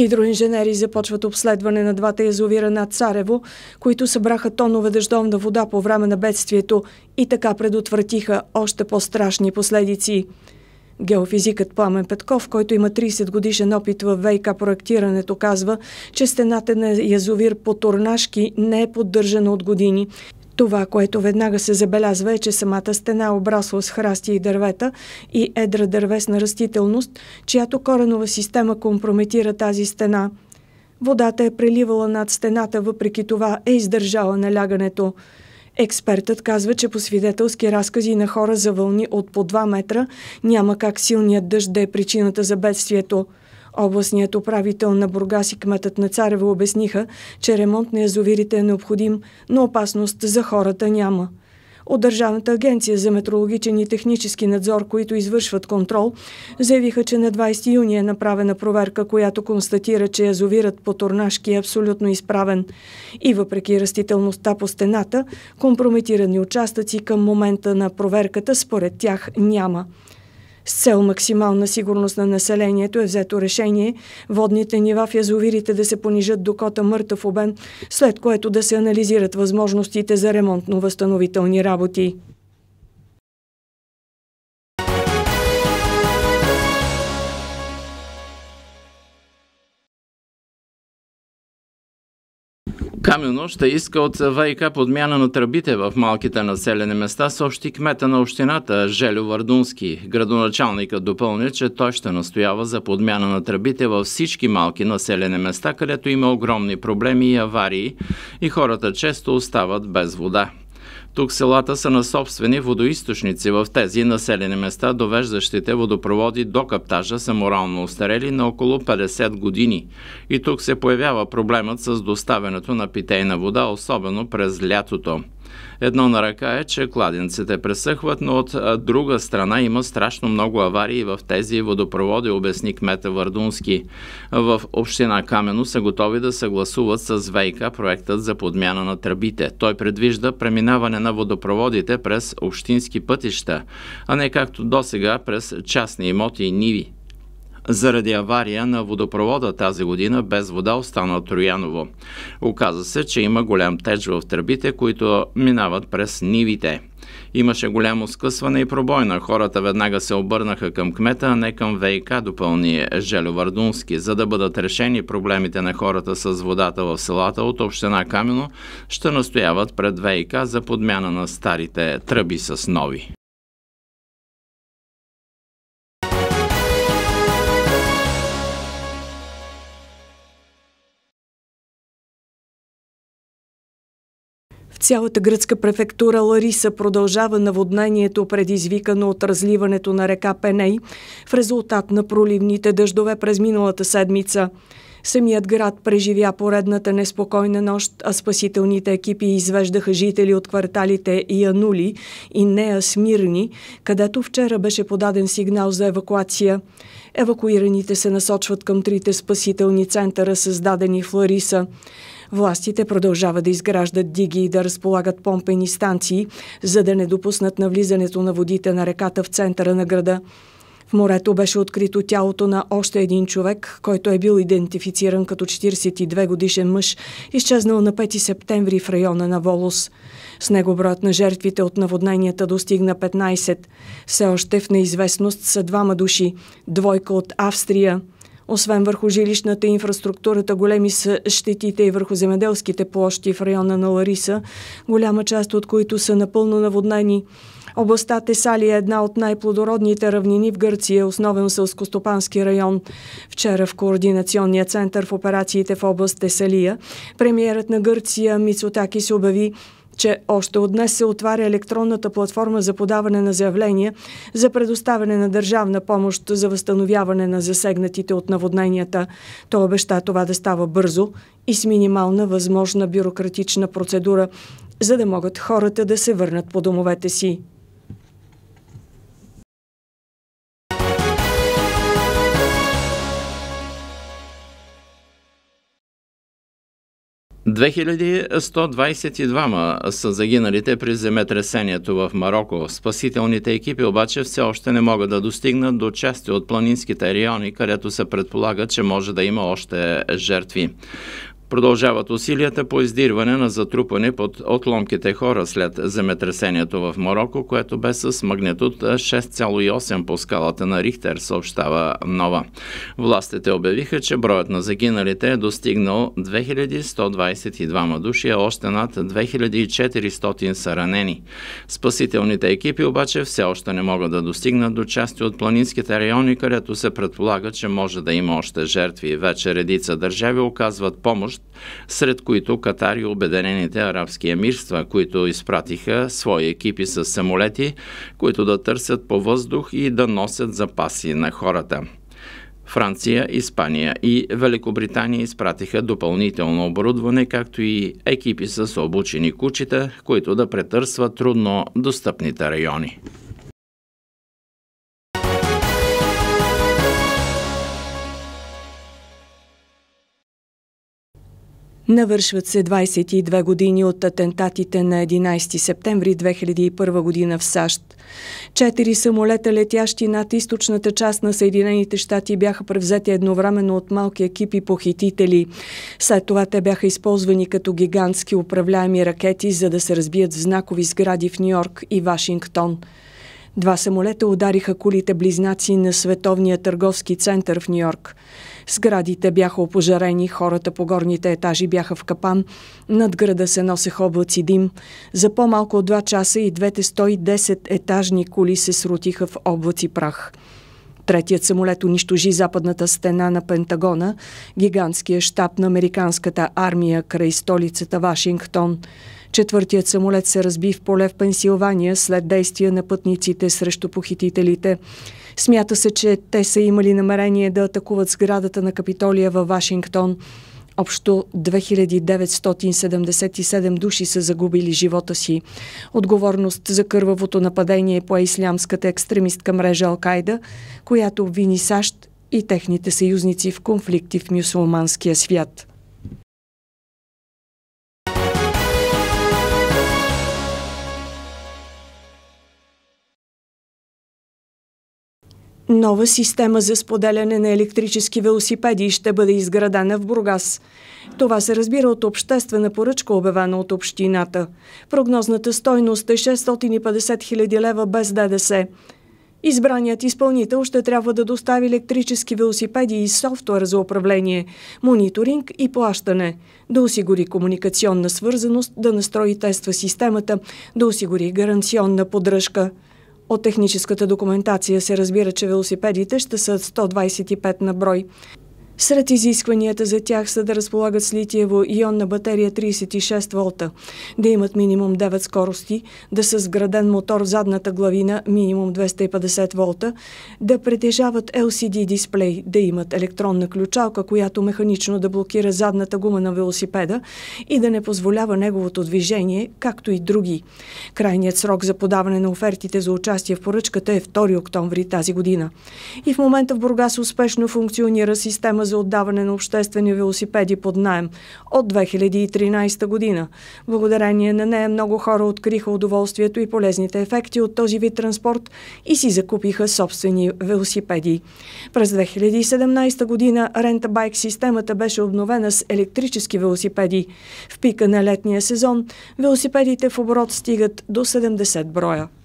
Хидроинженери започват обследване на двата язовира на Царево, които събраха тонове дъждовна вода по време на бедствието и така предотвратиха още по-страшни последици. Геофизикът Пламен Петков, който има 30 годишен опит в ВИК проектирането, казва, че стената на язовир по Турнашки не е поддържана от години това, което веднага се забелязва е, че самата стена е обрасла с храсти и дървета и едра дървесна растителност, чиято коренова система компрометира тази стена. Водата е преливала над стената, въпреки това е издържала налягането. Експертът казва, че по свидетелски разкази на хора за вълни от по 2 метра няма как силният дъжд да е причината за бедствието – Областният управител на Бургас и кметът на Царево обясниха, че ремонт на язовирите е необходим, но опасност за хората няма. От Държавната агенция за метрологичен и технически надзор, които извършват контрол, заявиха, че на 20 юни е направена проверка, която констатира, че язовирът по торнашки е абсолютно изправен. И въпреки растителността по стената, компрометирани участъци към момента на проверката според тях няма. С цел максимална сигурност на населението е взето решение водните нива в язовирите да се понижат до кота мъртъв обем, след което да се анализират възможностите за ремонтно-възстановителни работи. Камено ще иска от ВИК подмяна на тръбите в малките населени места, с общи кмета на общината Желю Вардунски. Градоначалникът допълни, че той ще настоява за подмяна на тръбите във всички малки населени места, където има огромни проблеми и аварии и хората често остават без вода. Тук селата са на собствени водоисточници. В тези населени места довеждащите водопроводи до каптажа са морално устарели на около 50 години. И тук се появява проблемът с доставянето на питейна вода, особено през лятото. Едно на ръка е, че кладенците пресъхват, но от друга страна има страшно много аварии в тези водопроводи, обясни кмета Вардунски. В община Камено са готови да съгласуват с ВЕЙКА проектът за подмяна на тръбите. Той предвижда преминаване на водопроводите през общински пътища, а не както досега през частни имоти и ниви. Заради авария на водопровода тази година без вода остана Трояново. Оказа се, че има голям теч в тръбите, които минават през нивите. Имаше голямо скъсване и пробойна. Хората веднага се обърнаха към кмета, а не към ВИК, допълни Желю Вардунски. За да бъдат решени проблемите на хората с водата в селата от община Камено, ще настояват пред ВИК за подмяна на старите тръби с нови. цялата гръцка префектура Лариса продължава наводнението, предизвикано от разливането на река Пеней в резултат на проливните дъждове през миналата седмица. Самият град преживя поредната неспокойна нощ, а спасителните екипи извеждаха жители от кварталите Янули и Нея Смирни, където вчера беше подаден сигнал за евакуация. Евакуираните се насочват към трите спасителни центъра, създадени в Лариса. Властите продължават да изграждат диги и да разполагат помпени станции, за да не допуснат навлизането на водите на реката в центъра на града. В морето беше открито тялото на още един човек, който е бил идентифициран като 42 годишен мъж, изчезнал на 5 септември в района на Волос. С него броят на жертвите от наводненията достигна 15. Все още в неизвестност са двама души – двойка от Австрия – освен върху жилищната инфраструктурата, големи са щетите и върху земеделските площи в района на Лариса, голяма част от които са напълно наводнени. Областта Тесали е една от най-плодородните равнини в Гърция, основен сълскостопански район. Вчера в Координационния център в операциите в област Тесалия, премиерът на Гърция Мицотаки се обяви, че още от днес се отваря електронната платформа за подаване на заявления за предоставяне на държавна помощ за възстановяване на засегнатите от наводненията. Той обеща това да става бързо и с минимална възможна бюрократична процедура, за да могат хората да се върнат по домовете си. 2122 са загиналите при земетресението в Марокко. Спасителните екипи обаче все още не могат да достигнат до части от планинските райони, където се предполага, че може да има още жертви. Продължават усилията по издирване на затрупани под отломките хора след земетресението в Марокко, което бе с магнитуд 6,8 по скалата на Рихтер, съобщава Нова. Властите обявиха, че броят на загиналите е достигнал 2122 души, а още над 2400 са ранени. Спасителните екипи обаче все още не могат да достигнат до части от планинските райони, където се предполага, че може да има още жертви. Вече редица държави оказват помощ САЩ, сред които Катар и Обединените арабски емирства, които изпратиха свои екипи с самолети, които да търсят по въздух и да носят запаси на хората. Франция, Испания и Великобритания изпратиха допълнително оборудване, както и екипи с обучени кучета, които да претърсват трудно достъпните райони. Навършват се 22 години от атентатите на 11 септември 2001 година в САЩ. Четири самолета, летящи над източната част на Съединените щати, бяха превзети едновременно от малки екипи похитители. След това те бяха използвани като гигантски управляеми ракети, за да се разбият в знакови сгради в Нью-Йорк и Вашингтон. Два самолета удариха кулите близнаци на Световния търговски център в Нью-Йорк. Сградите бяха опожарени, хората по горните етажи бяха в капан, над града се носех облаци дим. За по-малко от 2 часа и двете 110 етажни кули се срутиха в облаци прах. Третият самолет унищожи западната стена на Пентагона, гигантския щаб на американската армия край столицата Вашингтон. Четвъртият самолет се разби в поле в Пенсилвания след действия на пътниците срещу похитителите. Смята се, че те са имали намерение да атакуват сградата на Капитолия във Вашингтон – Общо 2977 души са загубили живота си. Отговорност за кървавото нападение по ислямската екстремистка мрежа Алкайда, която обвини САЩ и техните съюзници в конфликти в мюсулманския свят. Нова система за споделяне на електрически велосипеди ще бъде изградена в Бургас. Това се разбира от обществена поръчка, обявена от общината. Прогнозната стойност е 650 000 лева без ДДС. Избраният изпълнител ще трябва да достави електрически велосипеди и софтуер за управление, мониторинг и плащане, да осигури комуникационна свързаност, да настрои тества системата, да осигури гаранционна поддръжка. От техническата документация се разбира, че велосипедите ще са 125 на брой. Сред изискванията за тях са да разполагат с литиево-ионна батерия 36 волта, да имат минимум 9 скорости, да са сграден мотор в задната главина минимум 250 волта, да притежават LCD дисплей, да имат електронна ключалка, която механично да блокира задната гума на велосипеда и да не позволява неговото движение, както и други. Крайният срок за подаване на офертите за участие в поръчката е 2 октомври тази година. И в момента в Бургас успешно функционира система за отдаване на обществени велосипеди под найем от 2013 година. Благодарение на нея много хора откриха удоволствието и полезните ефекти от този вид транспорт и си закупиха собствени велосипеди. През 2017 година Рента Байк системата беше обновена с електрически велосипеди. В пика на летния сезон велосипедите в оборот стигат до 70 броя.